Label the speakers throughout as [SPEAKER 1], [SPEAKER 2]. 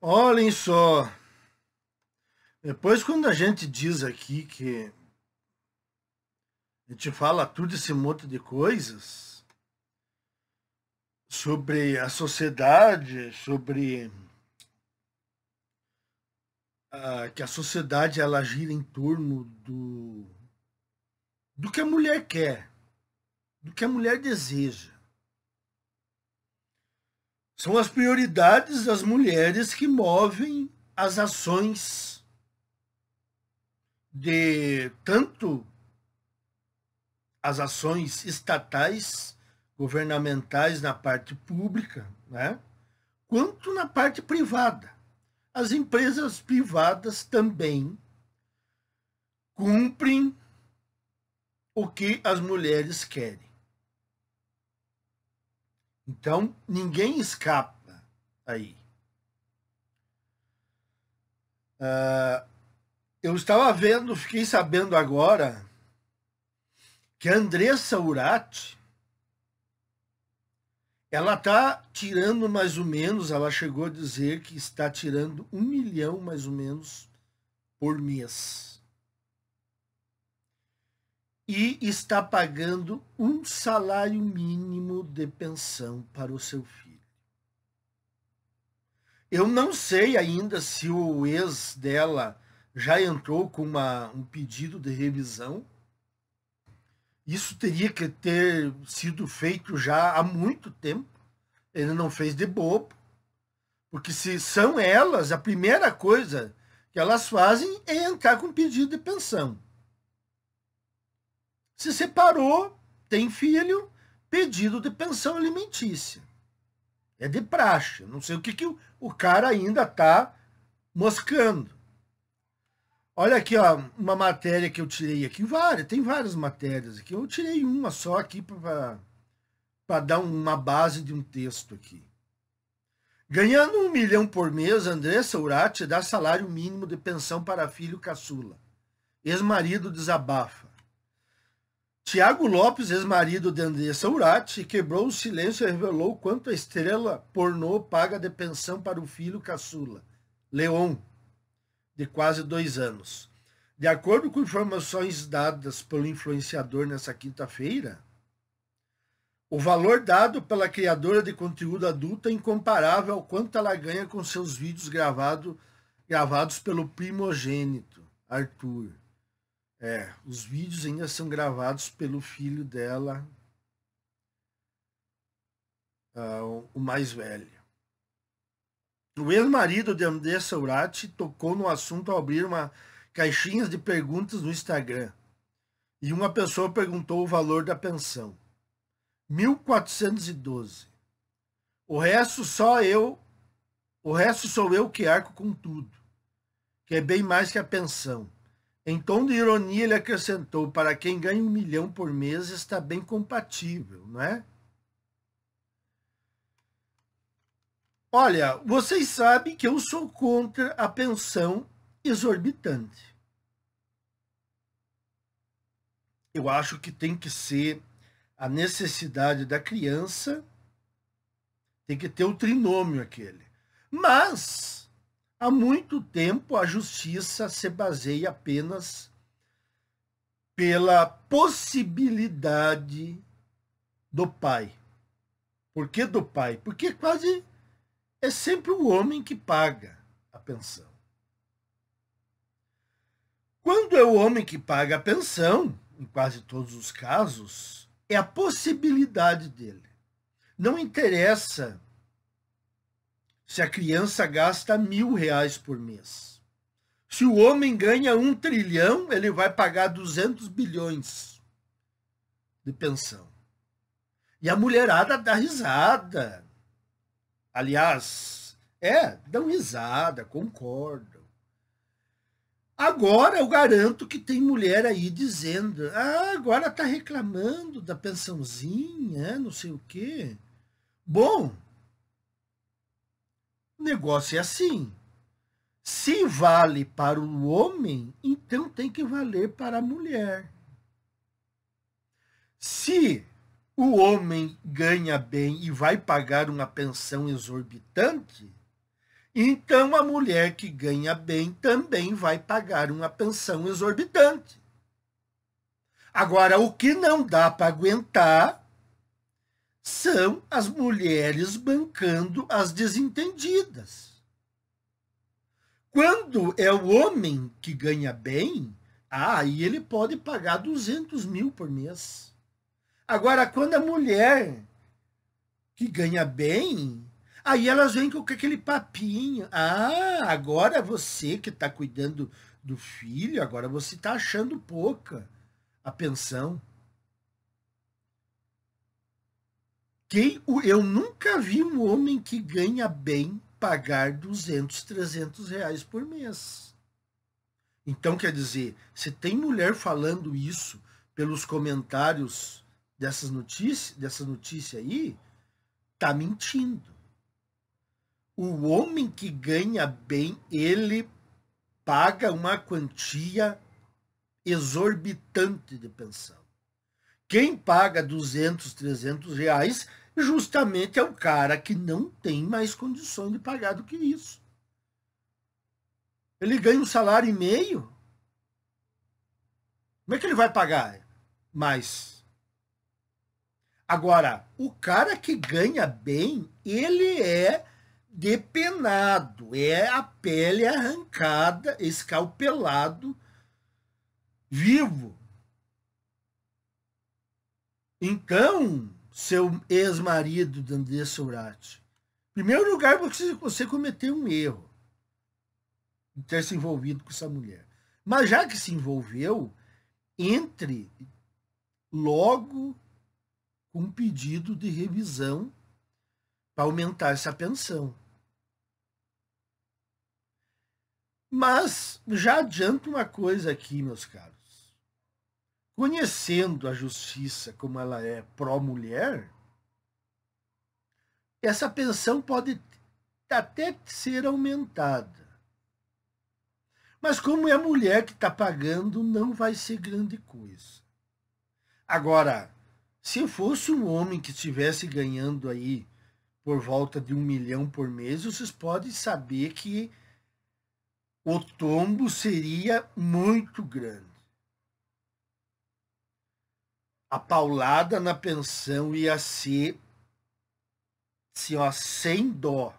[SPEAKER 1] Olhem só. Depois, quando a gente diz aqui que a gente fala tudo esse monte de coisas sobre a sociedade, sobre a, que a sociedade ela gira em torno do do que a mulher quer, do que a mulher deseja. São as prioridades das mulheres que movem as ações de tanto as ações estatais, governamentais na parte pública, né? quanto na parte privada. As empresas privadas também cumprem o que as mulheres querem. Então, ninguém escapa aí. Uh, eu estava vendo, fiquei sabendo agora, que a Andressa Urati, ela está tirando mais ou menos, ela chegou a dizer que está tirando um milhão mais ou menos por mês e está pagando um salário mínimo de pensão para o seu filho. Eu não sei ainda se o ex dela já entrou com uma, um pedido de revisão. Isso teria que ter sido feito já há muito tempo. Ele não fez de bobo. Porque se são elas, a primeira coisa que elas fazem é entrar com pedido de pensão. Se separou, tem filho, pedido de pensão alimentícia. É de praxe. Não sei o que, que o, cara ainda tá moscando. Olha aqui, ó, uma matéria que eu tirei aqui, várias, tem várias matérias aqui. Eu tirei uma só aqui para dar uma base de um texto aqui. Ganhando um milhão por mês, Andressa Urati dá salário mínimo de pensão para filho caçula. Ex-marido desabafa. Tiago Lopes, ex-marido de Andressa Urati, quebrou o silêncio e revelou quanto a estrela pornô paga de pensão para o filho caçula, Leon, de quase dois anos. De acordo com informações dadas pelo influenciador nessa quinta-feira, o valor dado pela criadora de conteúdo adulta é incomparável ao quanto ela ganha com seus vídeos gravado, gravados pelo primogênito, Arthur. É, os vídeos ainda são gravados pelo filho dela, uh, o mais velho. O ex-marido de André Urati tocou no assunto ao abrir uma caixinha de perguntas no Instagram. E uma pessoa perguntou o valor da pensão. 1412. O resto só eu, o resto sou eu que arco com tudo, que é bem mais que a pensão. Em então, tom de ironia, ele acrescentou: para quem ganha um milhão por mês está bem compatível, não é? Olha, vocês sabem que eu sou contra a pensão exorbitante. Eu acho que tem que ser a necessidade da criança, tem que ter o trinômio aquele. Mas Há muito tempo a justiça se baseia apenas pela possibilidade do pai. Por que do pai? Porque quase é sempre o homem que paga a pensão. Quando é o homem que paga a pensão, em quase todos os casos, é a possibilidade dele. Não interessa se a criança gasta mil reais por mês. Se o homem ganha um trilhão, ele vai pagar 200 bilhões de pensão. E a mulherada dá risada. Aliás, é, dão risada, concordo. Agora eu garanto que tem mulher aí dizendo: ah, agora tá reclamando da pensãozinha, não sei o quê. Bom, o negócio é assim. Se vale para o homem, então tem que valer para a mulher. Se o homem ganha bem e vai pagar uma pensão exorbitante, então a mulher que ganha bem também vai pagar uma pensão exorbitante. Agora, o que não dá para aguentar são as mulheres bancando as desentendidas. Quando é o homem que ganha bem, aí ah, ele pode pagar 200 mil por mês. Agora, quando a mulher que ganha bem, aí elas vêm com aquele papinho. Ah, agora você que está cuidando do filho, agora você está achando pouca a pensão. quem, eu nunca vi um homem que ganha bem pagar 200, 300 reais por mês. Então, quer dizer, se tem mulher falando isso pelos comentários dessas notícias, dessa notícia aí, tá mentindo. O homem que ganha bem, ele paga uma quantia exorbitante de pensão. Quem paga 200, 300 reais justamente é o cara que não tem mais condições de pagar do que isso. Ele ganha um salário e meio. Como é que ele vai pagar mais? Agora, o cara que ganha bem, ele é depenado, é a pele arrancada, escalpelado, vivo. Então, seu ex-marido de André Sourati, em primeiro lugar, você, você cometeu um erro em ter se envolvido com essa mulher. Mas já que se envolveu, entre logo com um pedido de revisão para aumentar essa pensão. Mas já adianto uma coisa aqui, meus caros conhecendo a justiça como ela é pró-mulher, essa pensão pode até ser aumentada. Mas como é a mulher que está pagando, não vai ser grande coisa. Agora, se fosse um homem que estivesse ganhando aí por volta de um milhão por mês, vocês podem saber que o tombo seria muito grande a paulada na pensão ia ser assim, ó, sem dó.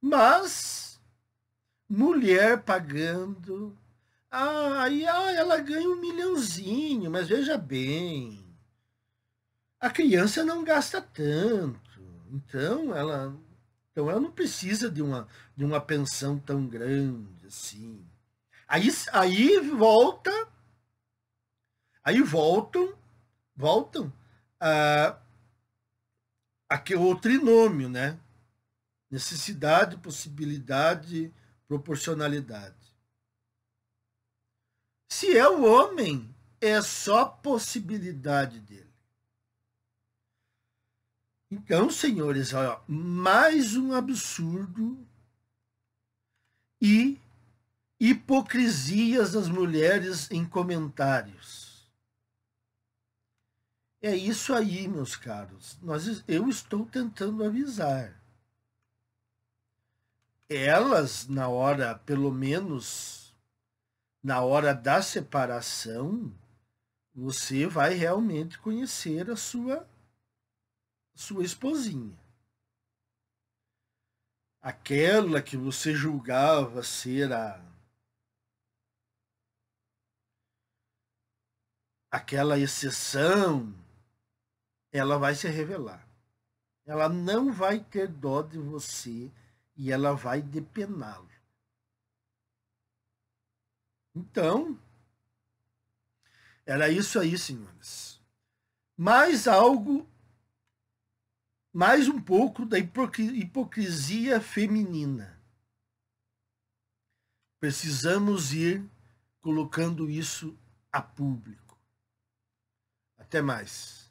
[SPEAKER 1] Mas mulher pagando. Ah, aí ah, ela ganha um milhãozinho, mas veja bem. A criança não gasta tanto. Então ela, então ela não precisa de uma, de uma pensão tão grande assim. Aí, aí volta Aí voltam, voltam a, aquele é o trinômio, né? Necessidade, possibilidade, proporcionalidade. Se é o homem, é só possibilidade dele. Então, senhores, olha, mais um absurdo e hipocrisias das mulheres em comentários. É isso aí, meus caros. Nós, eu estou tentando avisar. Elas, na hora, pelo menos na hora da separação, você vai realmente conhecer a sua sua esposinha. Aquela que você julgava ser a aquela exceção ela vai se revelar. Ela não vai ter dó de você e ela vai depená-lo. Então, era isso aí, senhores. Mais algo, mais um pouco da hipocrisia feminina. Precisamos ir colocando isso a público. Até mais.